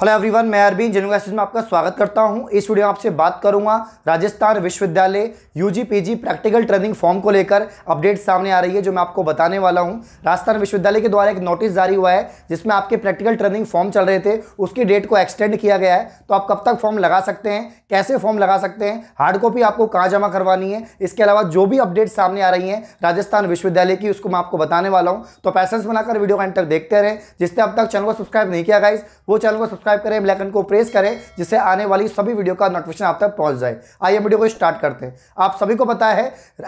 hello everyone मैं अरबीन जेनू में आपका स्वागत करता हूं इस वीडियो में आपसे बात करूंगा राजस्थान विश्वविद्यालय यूजीपीजी प्रैक्टिकल ट्रेनिंग फॉर्म को लेकर अपडेट सामने आ रही है जो मैं आपको बताने वाला हूं राजस्थान विश्वविद्यालय के द्वारा एक नोटिस जारी हुआ है जिसमें आपके प्रैक्टिकल ट्रेनिंग फॉर्म चल रहे थे उसकी डेट को एक्सटेंड किया गया है तो आप कब तक फॉर्म लगा सकते हैं कैसे फॉर्म लगा सकते हैं हार्ड कॉपी आपको कहाँ जमा करवानी है इसके अलावा जो भी अपडेट सामने आ रही है राजस्थान विश्वविद्यालय की उसको मैं आपको बताने वाला हूँ तो पैसेंस बनाकर वीडियो का एंड तक देखते रहे जिसने अब तक चैनल को सब्सक्राइब नहीं किया गया वो चैनल को सब्सक्राइब करें बेलाइकन को प्रेस करें जिससे आने वाली सभी वीडियो का नोटिफिकेशन आप तक पहुँच जाए आइए वीडियो को स्टार्ट करते हैं आप सभी को पता है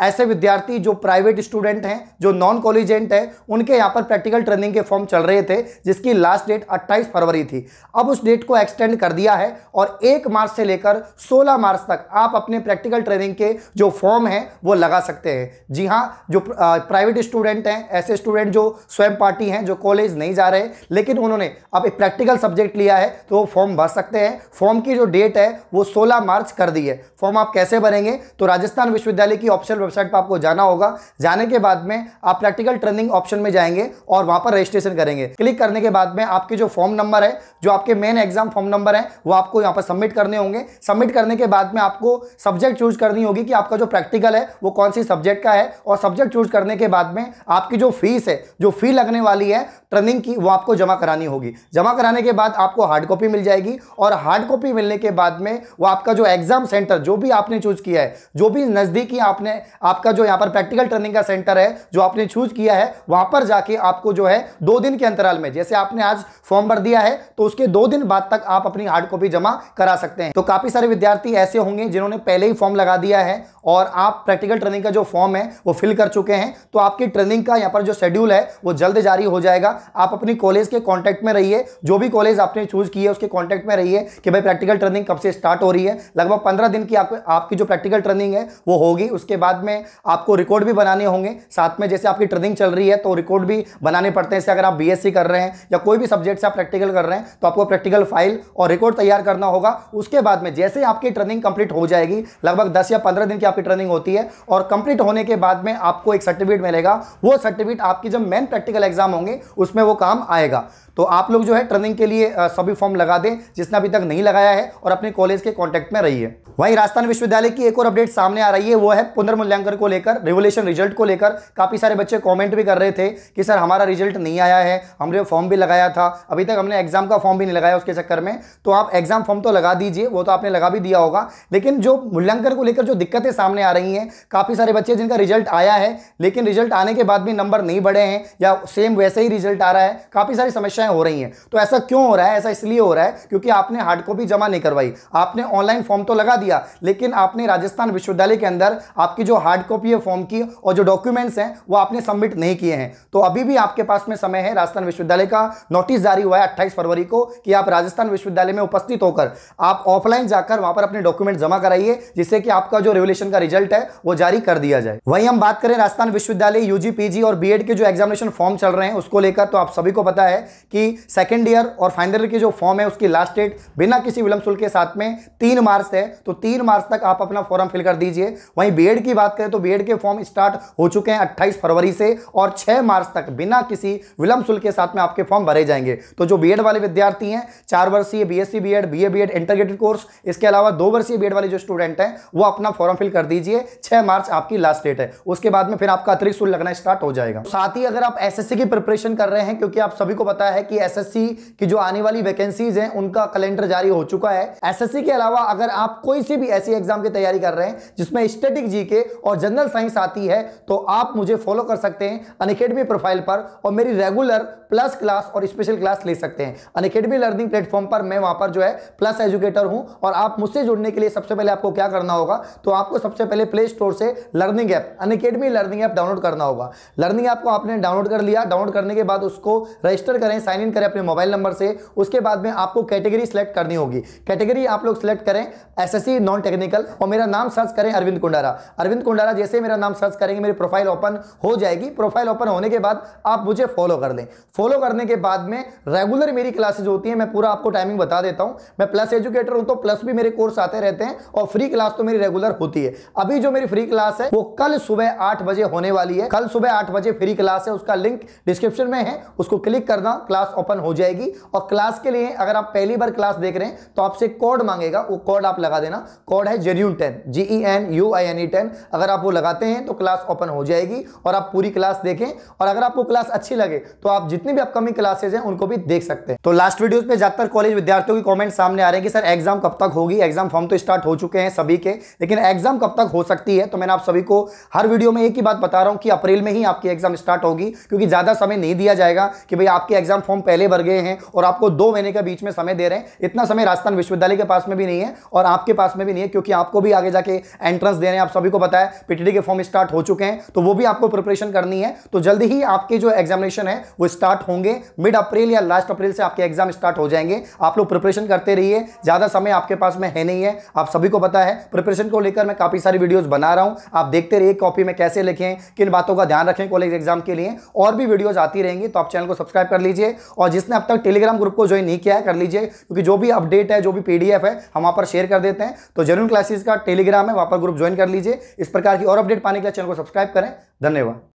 ऐसे विद्यार्थी जो प्राइवेट स्टूडेंट हैं जो नॉन कॉलेजेंट हैं उनके यहाँ पर प्रैक्टिकल ट्रेनिंग के फॉर्म चल रहे थे जिसकी लास्ट डेट अट्ठाईस फरवरी थी अब उस डेट को एक्सटेंड कर दिया है और एक मार्च से लेकर सोलह मार्च तक आप अपने प्रैक्टिकल ट्रेनिंग के जो फॉर्म हैं वो लगा सकते हैं जी हाँ जो प्राइवेट स्टूडेंट हैं ऐसे स्टूडेंट जो स्वयं पार्टी हैं जो कॉलेज नहीं जा रहे लेकिन उन्होंने अब एक प्रैक्टिकल सब्जेक्ट लिया है है तो वो फॉर्म भर सकते हैं फॉर्म की जो डेट है वो 16 मार्च कर दी है फॉर्म आप कैसे भरेंगे तो राजस्थान विश्वविद्यालय की ऑप्शनल वेबसाइट पर आपको जाना होगा जाने के बाद में आप प्रैक्टिकल ट्रेनिंग ऑप्शन में जाएंगे और वहाँ पर रजिस्ट्रेशन करेंगे क्लिक करने के बाद में आपके जो फॉर्म नंबर है जो आपके मेन एग्जाम फॉर्म नंबर है वो आपको यहाँ पर सबमिट करने होंगे सबमिट करने के बाद में आपको सब्जेक्ट चूज करनी होगी कि आपका जो प्रैक्टिकल है वो कौन सी सब्जेक्ट का है और सब्जेक्ट चूज करने के बाद में आपकी जो फीस है जो फी लगने वाली है ट्रेनिंग की वो आपको जमा करानी होगी जमा कराने के बाद आपको हार्ड कॉपी मिल जाएगी और हार्ड कॉपी मिलने के बाद में वो आपका जो एग्जाम सेंटर जो भी आपने चूज किया है जो भी नज़दीकी आपने आपका जो यहाँ पर प्रैक्टिकल ट्रेनिंग का सेंटर है जो आपने चूज किया है वहां पर जाके आपको जो है दो दिन के अंतराल में जैसे आपने आज फॉर्म भर दिया है तो उसके दो दिन बाद तक आप अपनी हार्ड कॉपी जमा करा सकते हैं तो काफ़ी सारे विद्यार्थी ऐसे होंगे जिन्होंने पहले ही फॉर्म लगा दिया है और आप प्रैक्टिकल ट्रेनिंग का जो फॉर्म है वो फिल कर चुके हैं तो आपकी ट्रेनिंग का यहाँ पर जो शेड्यूल है वो जल्द जारी हो जाएगा आप अपनी कॉलेज के कॉन्टैक्ट में रहिए जो भी कॉलेज आपने चूज यूज़ की है उसके कॉन्टैक्ट में रहिए कि भाई प्रैक्टिकल ट्रेनिंग कब से स्टार्ट हो रही है लगभग पंद्रह दिन की आपकी जो प्रैक्टिकल ट्रेनिंग है वो होगी उसके बाद में आपको रिकॉर्ड भी बनाने होंगे साथ में जैसे आपकी ट्रेनिंग चल रही है तो रिकॉर्ड भी बनाने पड़ते हैं जैसे अगर आप बी कर रहे हैं या कोई भी सब्जेक्ट से आप प्रैक्टिकल कर रहे हैं तो आपको प्रैक्टिकल फाइल और रिकॉर्ड तैयार करना होगा उसके बाद में जैसे आपकी ट्रेनिंग कंप्लीट हो जाएगी लगभग दस या पंद्रह दिन की आपकी ट्रेनिंग होती है और कंप्लीट होने के बाद में आपको एक सर्टिफिकेट मिलेगा वो सर्टिफिकेट आपकी जब मेन प्रैक्टिकल एग्जाम होंगे उसमें वो काम आएगा तो आप लोग जो है ट्रेनिंग के लिए सभी फॉर्म लगा दें जिसने अभी तक नहीं लगाया है और अपने कॉलेज के कॉन्टैक्ट में रहिए वहीं राजस्थान विश्वविद्यालय की एक और अपडेट सामने आ रही है वो है पुनर्मूल्यांकन को लेकर रेवोल्यूशन रिजल्ट को लेकर काफ़ी सारे बच्चे कमेंट भी कर रहे थे कि सर हमारा रिजल्ट नहीं आया है हमने फॉर्म भी लगाया था अभी तक हमने एग्जाम का फॉर्म भी नहीं लगाया उसके चक्कर में तो आप एग्जाम फॉर्म तो लगा दीजिए वो तो आपने लगा भी दिया होगा लेकिन जो मूल्यांकन को लेकर जो दिक्कतें सामने आ रही हैं काफ़ी सारे बच्चे जिनका रिजल्ट आया है लेकिन रिजल्ट आने के बाद भी नंबर नहीं बढ़े हैं या सेम वैसे ही रिजल्ट आ रहा है काफ़ी सारी समस्याएं समस्याएं हो रही हैं तो ऐसा क्यों हो रहा है ऐसा इसलिए हो रहा है क्योंकि आपने हार्ड कॉपी जमा नहीं करवाई आपने ऑनलाइन फॉर्म तो लगा दिया लेकिन आपने राजस्थान विश्वविद्यालय के अंदर आपकी जो हार्ड कॉपी है फॉर्म की और जो डॉक्यूमेंट्स हैं वो आपने सबमिट नहीं किए हैं तो अभी भी आपके पास में समय है राजस्थान विश्वविद्यालय का नोटिस जारी हुआ है अट्ठाईस फरवरी को कि आप राजस्थान विश्वविद्यालय में उपस्थित होकर आप ऑफलाइन जाकर वहां पर अपने डॉक्यूमेंट जमा कराइए जिससे कि आपका जो रेवल्यूशन का रिजल्ट है वो जारी कर दिया जाए वही हम बात करें राजस्थान विश्वविद्यालय यूजी पीजी और बीएड के जो एग्जामिनेशन फॉर्म चल रहे हैं उसको लेकर तो आप सभी को पता है कि कि सेकेंड ईयर और फाइनल ईयर की जो फॉर्म है उसकी लास्ट डेट बिना किसी विलंब शुल्क के साथ में तीन मार्च है तो तीन मार्च तक आप अपना फॉर्म फिल कर दीजिए वहीं बी की बात करें तो बी के फॉर्म स्टार्ट हो चुके हैं अट्ठाईस फरवरी से और छह मार्च तक बिना किसी विलंब शुल्क के साथ में आपके फॉर्म भरे जाएंगे तो जो बी वाले विद्यार्थी हैं चार वर्षीय B S C B Ed integrated course इसके अलावा दो वर्षीय बी वाले जो स्टूडेंट हैं वो अपना फॉर्म फिल कर दीजिए छह मार्च आपकी लास्ट डेट है उसके बाद में फिर आपका अतिरिक्त शुल्क लगना स्टार्ट हो जाएगा साथ ही अगर आप एस की प्रिपरेशन कर रहे हैं क्योंकि आप सभी को पता है कि एसएससी की जो आने वाली वैकेंसीज हैं उनका कैलेंडर जारी हो चुका है एसएससी के अलावा अगर आप कोई सी भी ऐसी एग्जाम की तैयारी कर रहे हैं जिसमें स्टेटिक जीके और जनरल साइंस आती है तो आप मुझे फॉलो कर सकते हैं अनकेडमी प्रोफाइल पर और मेरी रेगुलर प्लस क्लास और स्पेशल क्लास ले सकते हैं अनकेडमी लर्निंग प्लेटफॉर्म पर मैं वहां पर जो है प्लस एजुकेटर हूं और आप मुझसे जुड़ने के लिए सबसे पहले आपको क्या करना होगा तो आपको सबसे पहले प्ले स्टोर से learning app Unacademy learning app download करना होगा लर्निंग ऐप को आपने डाउनलोड कर लिया डाउनलोड करने के बाद उसको रजिस्टर करें साइन इन करें अपने मोबाइल नंबर से उसके बाद में आपको कैटेगरी सेलेक्ट करनी होगी कैटेगरी आप लोग सेलेक्ट करें एसएससी नॉन टेक्निकल और मेरा नाम सर्च करें अरविंद कुंडारा अरविंद कुंडारा जैसे मेरा नाम सर्च करेंगे मेरी प्रोफाइल ओपन हो जाएगी प्रोफाइल ओपन होने के बाद आप मुझे फॉलो कर लें फॉलो करने के बाद में रेगुलर मेरी क्लासेज होती है मैं पूरा आपको टाइमिंग बता देता हूँ मैं प्लस एजुकेटर हूँ तो प्लस भी मेरे कोर्स आते रहते हैं और फ्री क्लास तो मेरी रेगुलर होती है अभी जो मेरी फ्री क्लास है वो कल सुबह आठ बजे होने वाली है कल सुबह आठ बजे फ्री क्लास है उसका लिंक डिस्क्रिप्शन में है उसको क्लिक करना क्लास क्लास ओपन हो जाएगी और क्लास के लिए अगर आप पहली बार क्लास देख रहे हैं तो आपसे कोड मांगेगा वो कोड आप लगा देना कोड है genuine ten G E N U I N E ten अगर आप वो लगाते हैं तो क्लास ओपन हो जाएगी और आप पूरी क्लास देखें और अगर आपको क्लास अच्छी लगे तो आप जितनी भी अपकमिंग क्लासेज हैं उनको भी देख सकते हैं तो लास्ट वीडियो में ज्यादातर कॉलेज विद्यार्थियों की कॉमेंट सामने आ रहे हैं कि सर एग्जाम कब तक होगी एग्जाम फॉर्म तो स्टार्ट हो चुके हैं सभी के लेकिन एग्जाम कब तक हो सकती है तो मैंने आप सभी को हर वीडियो में एक ही बात बता रहा हूँ कि अप्रैल में ही आपकी एग्जाम स्टार्ट होगी क्योंकि ज़्यादा समय नहीं दिया जाएगा कि भाई आपकी एग्जाम फॉर्म पहले भर गए हैं और आपको दो महीने के बीच में समय दे रहे हैं इतना समय राजस्थान विश्वविद्यालय के पास में भी नहीं है और आपके पास में भी नहीं है क्योंकि आपको भी आगे जाके एंट्रेंस दे रहे हैं आप सभी को पता है पीटीडी के फॉर्म स्टार्ट हो चुके हैं तो वो भी आपको प्रिपरेशन करनी है तो जल्दी ही आपके जो एग्जामिनेशन है वो स्टार्ट होंगे मिड अप्रैल या लास्ट अप्रैल से आपके एग्जाम स्टार्ट हो जाएंगे आप लोग प्रिपरेशन करते रहिए ज़्यादा समय आपके पास में है नहीं है आप सभी को पता है प्रिपरेशन को लेकर मैं काफ़ी सारी वीडियोस बना रहा हूं आप देखते रहिए कॉपी में कैसे लिखें किन बातों का ध्यान रखें कॉलेज एग्जाम के लिए और भी वीडियोस आती रहेंगी तो आप चैनल को सब्सक्राइब कर लीजिए और जिसने अब तक टेलीग्राम ग्रुप को ज्वाइन नहीं किया है कर लीजिए क्योंकि जो भी अपडेट है जो भी पीडीएफ है हम वहाँ पर शेयर कर देते हैं तो जरूर क्लासेस का टेलीग्राम है वहाँ पर ग्रुप ज्वाइन कर लीजिए इस प्रकार की और अपडेट पाने के लिए चैनल को सब्सक्राइब करें धन्यवाद